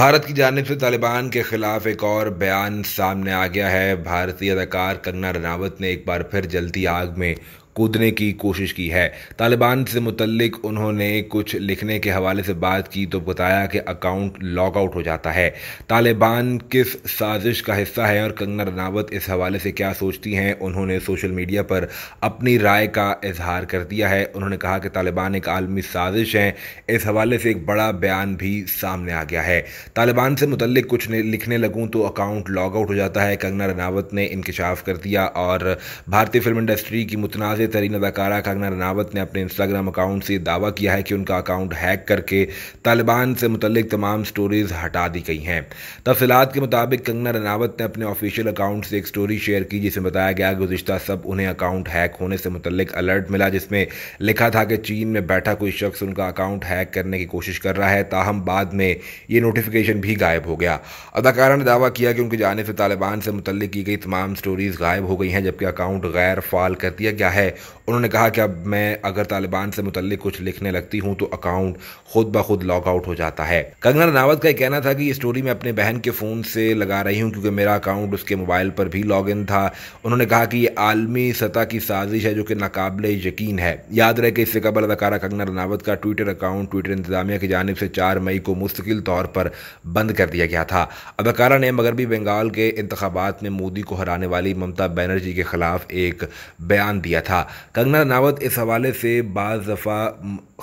भारत की जानब से तालिबान के खिलाफ एक और बयान सामने आ गया है भारतीय अदाकार कंगना रनावत ने एक बार फिर जलती आग में कूदने की कोशिश की है तालिबान से मुतलक उन्होंने कुछ लिखने के हवाले से बात की तो बताया कि अकाउंट लॉग आउट हो जाता है तालिबान किस साजिश का हिस्सा है और कंगना रनावत इस हवाले से क्या सोचती हैं उन्होंने सोशल मीडिया पर अपनी राय का इजहार कर दिया है उन्होंने कहा कि तालिबान एक आलमी साजिश है इस हवाले से एक बड़ा बयान भी सामने आ गया है तालिबान से मुतलक कुछ लिखने लगूँ तो अकाउंट लॉग आउट हो जाता है कंगना रनावत ने इंकशाफ कर दिया और भारतीय फिल्म इंडस्ट्री की मुतनाज़ से तरीन अदाकारा कंगना रनावत ने अपने इंस्टाग्राम अकाउंट से दावा किया है कि उनका अकाउंट हैक करके तालिबान से मुतलिक तमाम स्टोरीज हटा दी गई हैं तफसलत के मुताबिक कंगना रनावत ने अपने ऑफिशियल अकाउंट से एक स्टोरी शेयर की जिसमें बताया गया गुजशत सब उन्हें अकाउंट हैक होने से मुतलिक अलर्ट मिला जिसमें लिखा था कि चीन में बैठा कोई शख्स उनका अकाउंट हैक करने की कोशिश कर रहा है ताहम बाद में ये नोटिफिकेशन भी गायब हो गया अदाकारा ने दावा किया कि उनके जाने से तालिबान से मुतल की गई तमाम स्टोरीज़ गायब हो गई हैं जबकि अकाउंट गैर फाल कर दिया गया है उन्होंने कहा कि अब मैं अगर तालिबान से मुतल कुछ लिखने लगती हूँ तो अकाउंट खुद ब खुद लॉग आउट हो जाता है कंगना रनावत का कहना था कि ये स्टोरी मैं अपने बहन के फ़ोन से लगा रही हूँ क्योंकि मेरा अकाउंट उसके मोबाइल पर भी लॉग इन था उन्होंने कहा कि ये आलमी सतह की साजिश है जो कि नाकबले यकीन है याद रहे कि इससे कबल अदाकारा कंगना रनावत का ट्विटर अकाउंट ट्विटर इंतजामिया की जानब से चार मई को मुस्तकिल तौर पर बंद कर दिया गया था अदाकारा ने मगरबी बंगाल के इंतबात में मोदी को हराने वाली ममता बनर्जी के खिलाफ एक बयान दिया था रहा कंगना रनावत इस हवाले से बज दफ़ा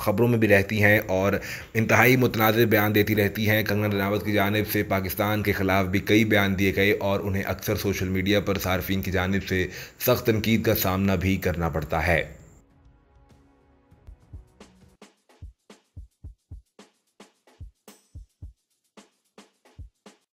ख़बरों में भी रहती हैं और इंतहाई मुतनाज़ बयान देती रहती हैं कंगना रनावत की जानब से पाकिस्तान के ख़िलाफ़ भी कई बयान दिए गए और उन्हें अक्सर सोशल मीडिया पर सार्फिन की जानब से सख्त तनकीद का सामना भी करना पड़ता है